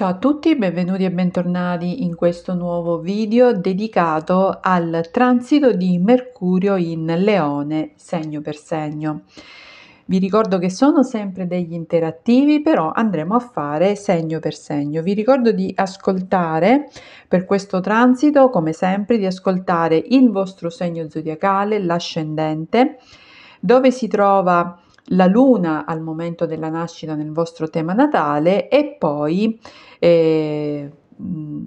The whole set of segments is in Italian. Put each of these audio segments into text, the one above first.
Ciao a tutti, benvenuti e bentornati in questo nuovo video dedicato al transito di Mercurio in Leone, segno per segno. Vi ricordo che sono sempre degli interattivi, però andremo a fare segno per segno. Vi ricordo di ascoltare per questo transito, come sempre, di ascoltare il vostro segno zodiacale, l'ascendente, dove si trova la luna al momento della nascita nel vostro tema natale e poi eh, mm,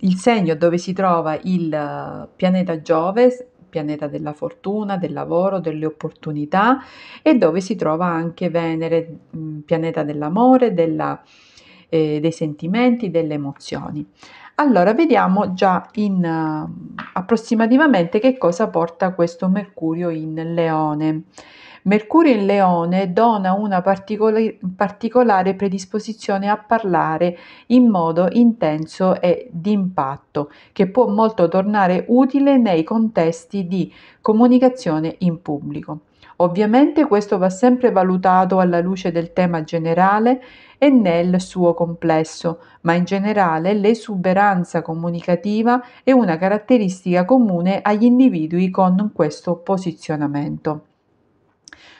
il segno dove si trova il eh, pianeta Giove, pianeta della fortuna, del lavoro, delle opportunità e dove si trova anche Venere, mm, pianeta dell'amore, della, eh, dei sentimenti, delle emozioni. Allora, vediamo già in, uh, approssimativamente che cosa porta questo Mercurio in Leone. Mercurio in Leone dona una particol- particolare predisposizione a parlare in modo intenso e d'impatto, che può molto tornare utile nei contesti di comunicazione in pubblico. Ovviamente questo va sempre valutato alla luce del tema generale e nel suo complesso, ma in generale l'esuberanza comunicativa è una caratteristica comune agli individui con questo posizionamento.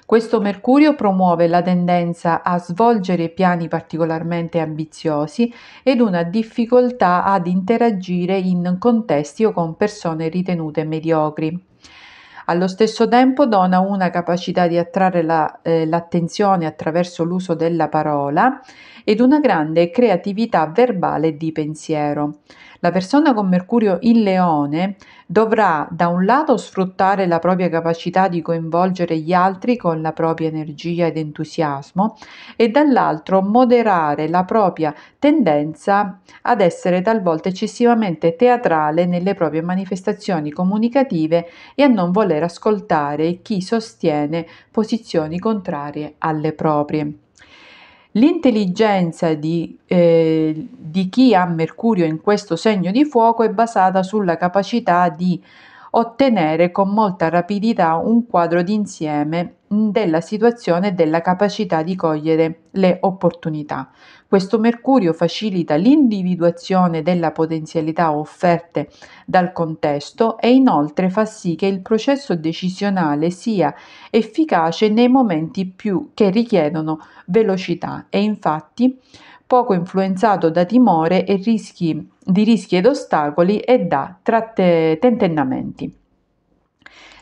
Questo Mercurio promuove la tendenza a svolgere piani particolarmente ambiziosi ed una difficoltà ad interagire in contesti o con persone ritenute mediocri. Allo stesso tempo dona una capacità di attrarre la, eh, l'attenzione attraverso l'uso della parola ed una grande creatività verbale di pensiero. La persona con Mercurio in Leone dovrà da un lato sfruttare la propria capacità di coinvolgere gli altri con la propria energia ed entusiasmo e dall'altro moderare la propria tendenza ad essere talvolta eccessivamente teatrale nelle proprie manifestazioni comunicative e a non voler ascoltare chi sostiene posizioni contrarie alle proprie. L'intelligenza di, eh, di chi ha Mercurio in questo segno di fuoco è basata sulla capacità di ottenere con molta rapidità un quadro d'insieme della situazione e della capacità di cogliere le opportunità. Questo mercurio facilita l'individuazione della potenzialità offerte dal contesto e inoltre fa sì che il processo decisionale sia efficace nei momenti più che richiedono velocità e infatti poco influenzato da timore e rischi, di rischi ed ostacoli e da tratte, tentennamenti.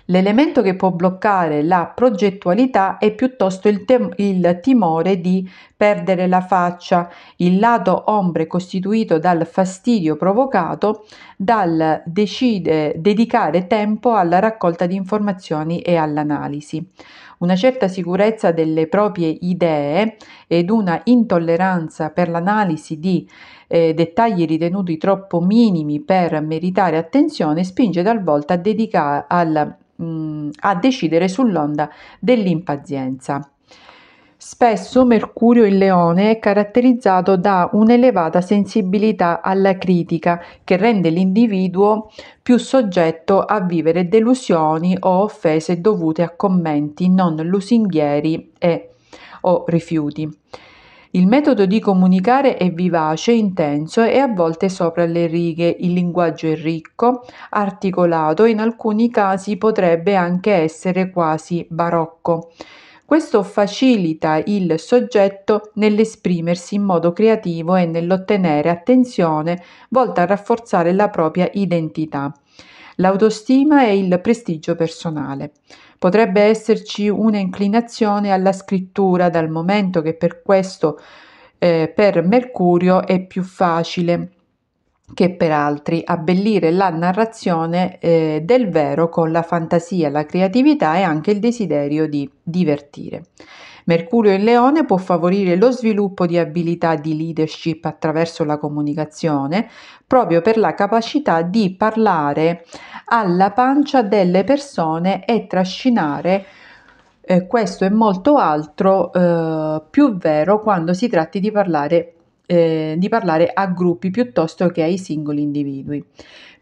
L'elemento che può bloccare la progettualità è piuttosto il, tem- il timore di perdere la faccia, il lato ombre costituito dal fastidio provocato dal decide, dedicare tempo alla raccolta di informazioni e all'analisi una certa sicurezza delle proprie idee ed una intolleranza per l'analisi di eh, dettagli ritenuti troppo minimi per meritare attenzione spinge talvolta a dedicare al mh, mm, a decidere sull'onda dell'impazienza. Spesso Mercurio in Leone è caratterizzato da un'elevata sensibilità alla critica che rende l'individuo più soggetto a vivere delusioni o offese dovute a commenti non lusinghieri e o rifiuti. Il metodo di comunicare è vivace, intenso e a volte sopra le righe. Il linguaggio è ricco, articolato, e in alcuni casi potrebbe anche essere quasi barocco. Questo facilita il soggetto nell'esprimersi in modo creativo e nell'ottenere attenzione volta a rafforzare la propria identità l'autostima e il prestigio personale. Potrebbe esserci una inclinazione alla scrittura dal momento che per questo eh, per Mercurio è più facile che per altri abbellire la narrazione eh, del vero con la fantasia, la creatività e anche il desiderio di divertire. Mercurio in Leone può favorire lo sviluppo di abilità di leadership attraverso la comunicazione, proprio per la capacità di parlare alla pancia delle persone e trascinare eh, questo è molto altro eh, più vero quando si tratti di parlare, eh, di parlare a gruppi piuttosto che ai singoli individui.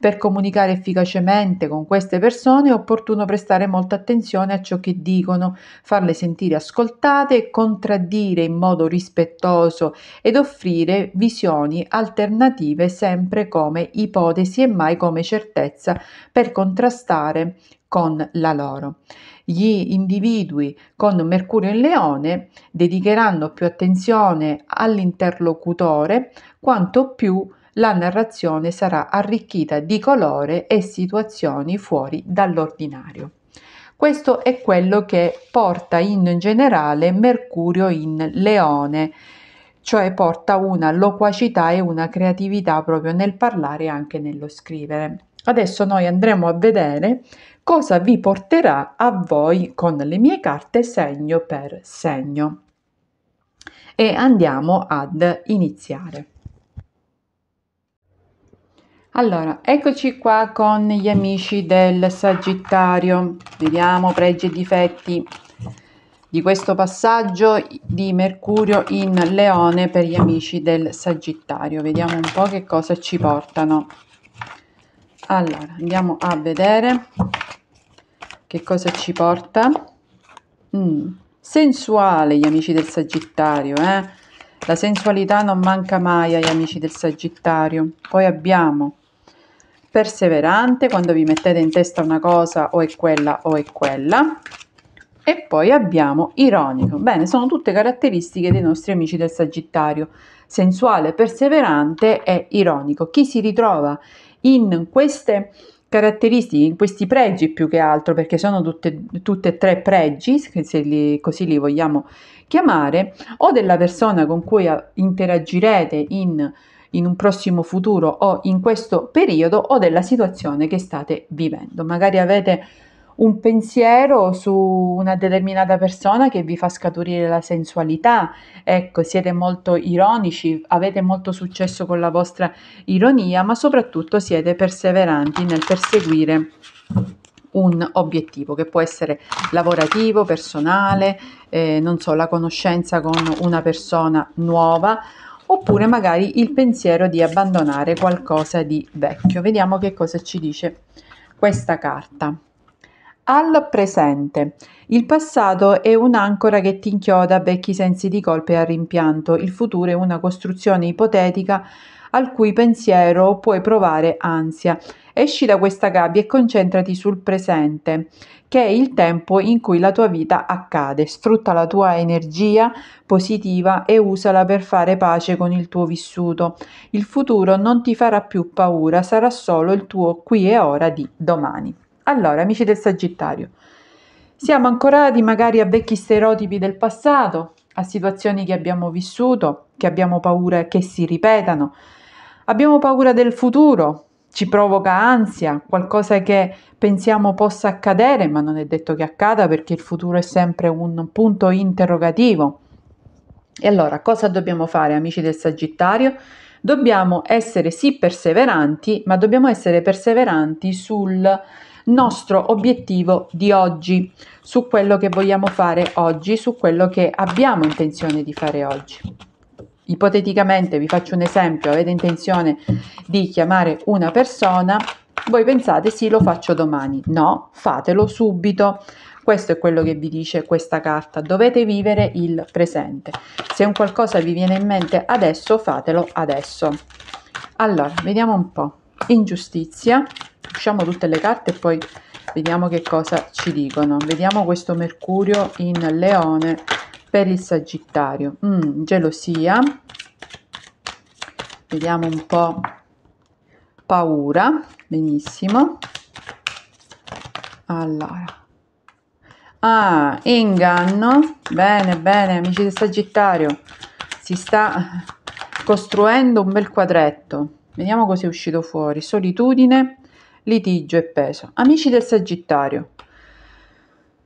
Per comunicare efficacemente con queste persone è opportuno prestare molta attenzione a ciò che dicono, farle sentire ascoltate, contraddire in modo rispettoso ed offrire visioni alternative sempre come ipotesi e mai come certezza per contrastare con la loro. Gli individui con Mercurio in Leone dedicheranno più attenzione all'interlocutore quanto più la narrazione sarà arricchita di colore e situazioni fuori dall'ordinario. Questo è quello che porta in generale Mercurio in Leone, cioè porta una loquacità e una creatività proprio nel parlare e anche nello scrivere. Adesso noi andremo a vedere cosa vi porterà a voi con le mie carte segno per segno e andiamo ad iniziare. Allora, eccoci qua con gli amici del Sagittario. Vediamo pregi e difetti di questo passaggio di Mercurio in Leone per gli amici del Sagittario. Vediamo un po' che cosa ci portano. Allora, andiamo a vedere che cosa ci porta. Mm, sensuale gli amici del Sagittario, eh? La sensualità non manca mai agli amici del Sagittario. Poi abbiamo perseverante quando vi mettete in testa una cosa o è quella o è quella. E poi abbiamo ironico. Bene, sono tutte caratteristiche dei nostri amici del Sagittario. Sensuale, perseverante e ironico. Chi si ritrova in queste caratteristiche, in questi pregi più che altro, perché sono tutte, tutte e tre pregi, se li, così li vogliamo chiamare, o della persona con cui interagirete in in un prossimo futuro o in questo periodo o della situazione che state vivendo. Magari avete un pensiero su una determinata persona che vi fa scaturire la sensualità, ecco, siete molto ironici, avete molto successo con la vostra ironia, ma soprattutto siete perseveranti nel perseguire un obiettivo che può essere lavorativo, personale, eh, non so, la conoscenza con una persona nuova oppure magari il pensiero di abbandonare qualcosa di vecchio. Vediamo che cosa ci dice questa carta. Al presente. Il passato è un'ancora che ti inchioda a vecchi sensi di colpa e a rimpianto. Il futuro è una costruzione ipotetica al cui pensiero puoi provare ansia. Esci da questa gabbia e concentrati sul presente, che è il tempo in cui la tua vita accade. Sfrutta la tua energia positiva e usala per fare pace con il tuo vissuto. Il futuro non ti farà più paura, sarà solo il tuo qui e ora di domani. Allora, amici del Sagittario, siamo ancorati magari a vecchi stereotipi del passato, a situazioni che abbiamo vissuto, che abbiamo paura che si ripetano. Abbiamo paura del futuro, ci provoca ansia, qualcosa che pensiamo possa accadere, ma non è detto che accada perché il futuro è sempre un punto interrogativo. E allora cosa dobbiamo fare, amici del Sagittario? Dobbiamo essere sì perseveranti, ma dobbiamo essere perseveranti sul nostro obiettivo di oggi, su quello che vogliamo fare oggi, su quello che abbiamo intenzione di fare oggi ipoteticamente vi faccio un esempio, avete intenzione di chiamare una persona, voi pensate sì, lo faccio domani. No, fatelo subito. Questo è quello che vi dice questa carta. Dovete vivere il presente. Se un qualcosa vi viene in mente adesso, fatelo adesso. Allora, vediamo un po'. Ingiustizia. Usciamo tutte le carte e poi vediamo che cosa ci dicono. Vediamo questo Mercurio in Leone per il sagittario mm, gelosia vediamo un po paura benissimo allora ah inganno bene bene amici del sagittario si sta costruendo un bel quadretto vediamo cosa è uscito fuori solitudine litigio e peso amici del sagittario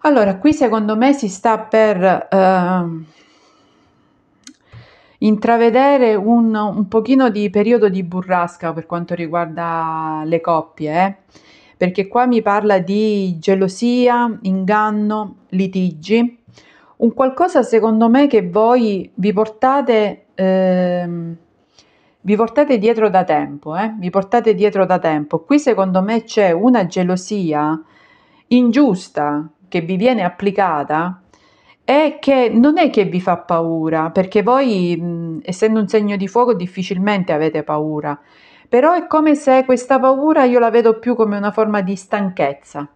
allora, qui secondo me si sta per eh, intravedere un, un pochino di periodo di burrasca per quanto riguarda le coppie, eh? perché qua mi parla di gelosia, inganno, litigi, un qualcosa secondo me che voi vi portate... Eh, vi portate dietro da tempo, eh? vi portate dietro da tempo. Qui secondo me c'è una gelosia ingiusta che vi viene applicata è che non è che vi fa paura, perché voi, mh, essendo un segno di fuoco, difficilmente avete paura, però è come se questa paura io la vedo più come una forma di stanchezza.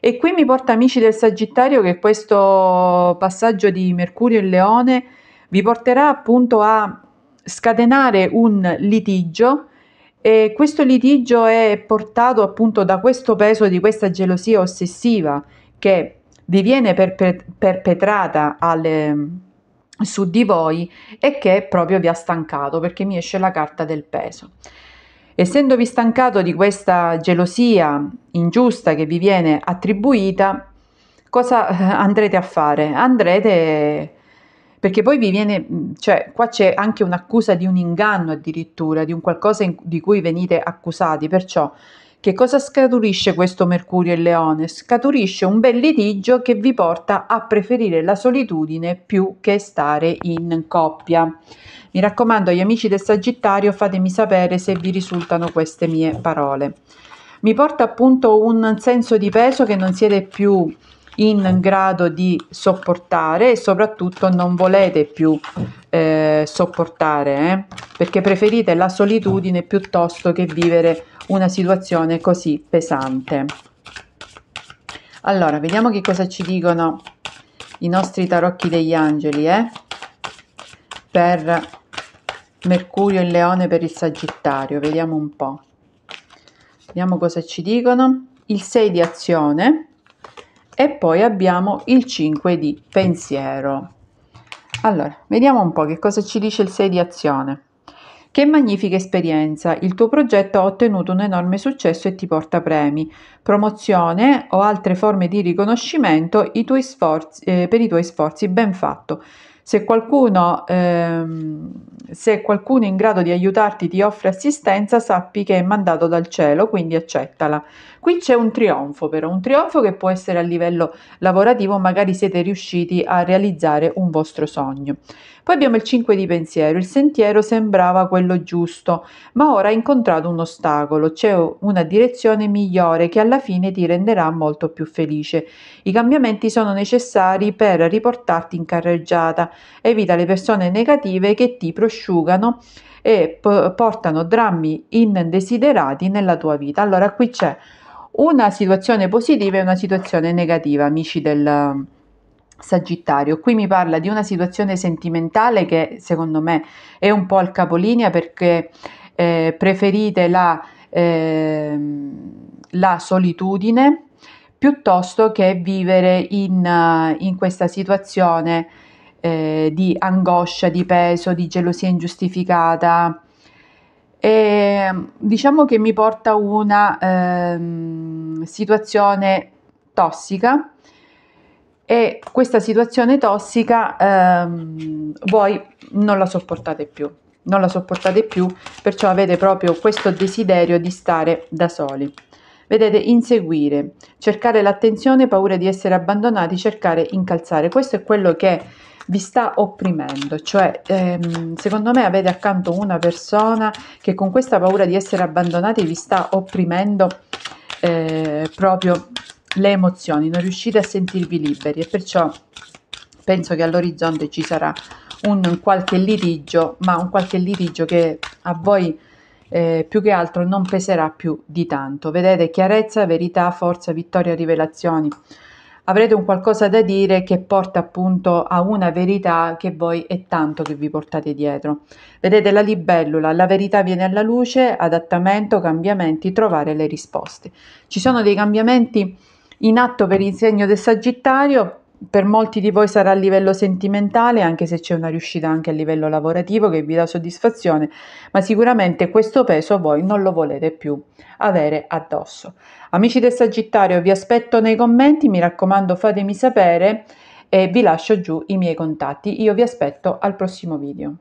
E qui mi porta amici del Sagittario che questo passaggio di Mercurio in Leone vi porterà appunto a scatenare un litigio e questo litigio è portato appunto da questo peso di questa gelosia ossessiva che vi viene perpetrata alle, ehm, su di voi e che proprio vi ha stancato perché mi esce la carta del peso. Essendovi stancato di questa gelosia ingiusta che vi viene attribuita, cosa eh, andrete a fare? Andrete perché poi vi viene, mm, cioè qua c'è anche un'accusa di un inganno addirittura, di un qualcosa in, di cui venite accusati, perciò che cosa scaturisce questo Mercurio e Leone? Scaturisce un bel litigio che vi porta a preferire la solitudine più che stare in coppia. Mi raccomando agli amici del Sagittario, fatemi sapere se vi risultano queste mie parole. Mi porta appunto un senso di peso che non siete più in grado di sopportare e soprattutto non volete più eh, sopportare eh? perché preferite la solitudine piuttosto che vivere una situazione così pesante. Allora, vediamo che cosa ci dicono i nostri tarocchi degli angeli eh? per Mercurio e Leone per il Sagittario. Vediamo un po'. Vediamo cosa ci dicono. Il 6 di azione, e poi abbiamo il 5 di pensiero. Allora, vediamo un po' che cosa ci dice il 6 di azione. Che magnifica esperienza! Il tuo progetto ha ottenuto un enorme successo e ti porta premi, promozione o altre forme di riconoscimento i tuoi sforzi, eh, per i tuoi sforzi ben fatto. Se qualcuno, ehm, se qualcuno in grado di aiutarti ti offre assistenza, sappi che è mandato dal cielo, quindi accettala. Qui c'è un trionfo però, un trionfo che può essere a livello lavorativo, magari siete riusciti a realizzare un vostro sogno. Poi abbiamo il 5 di pensiero. Il sentiero sembrava quello giusto, ma ora hai incontrato un ostacolo. C'è una direzione migliore che alla fine ti renderà molto più felice. I cambiamenti sono necessari per riportarti in carreggiata. Evita le persone negative che ti prosciugano e p- portano drammi indesiderati nella tua vita. Allora qui c'è una situazione positiva e una situazione negativa, amici del Sagittario, qui mi parla di una situazione sentimentale che secondo me è un po' al capolinea perché eh, preferite la, eh, la, solitudine piuttosto che vivere in, eh, in questa situazione eh, di angoscia, di peso, di gelosia ingiustificata. E, diciamo che mi porta a una ehm, situazione tossica e questa situazione tossica ehm, voi non la sopportate più, non la sopportate più, perciò avete proprio questo desiderio di stare da soli. Vedete, inseguire, cercare l'attenzione, paura di essere abbandonati, cercare incalzare. Questo è quello che vi sta opprimendo, cioè ehm, secondo me avete accanto una persona che con questa paura di essere abbandonati vi sta opprimendo eh, proprio le emozioni, non riuscite a sentirvi liberi e perciò penso che all'orizzonte ci sarà un, qualche litigio, ma un qualche litigio che a voi eh, più che altro non peserà più di tanto. Vedete chiarezza, verità, forza, vittoria, rivelazioni. Avrete un qualcosa da dire che porta appunto a una verità che voi è tanto che vi portate dietro. Vedete la libellula, la verità viene alla luce, adattamento, cambiamenti, trovare le risposte. Ci sono dei cambiamenti in atto per il segno del Sagittario per molti di voi sarà a livello sentimentale, anche se c'è una riuscita anche a livello lavorativo che vi dà soddisfazione, ma sicuramente questo peso voi non lo volete più avere addosso. Amici del Sagittario, vi aspetto nei commenti, mi raccomando fatemi sapere e vi lascio giù i miei contatti. Io vi aspetto al prossimo video.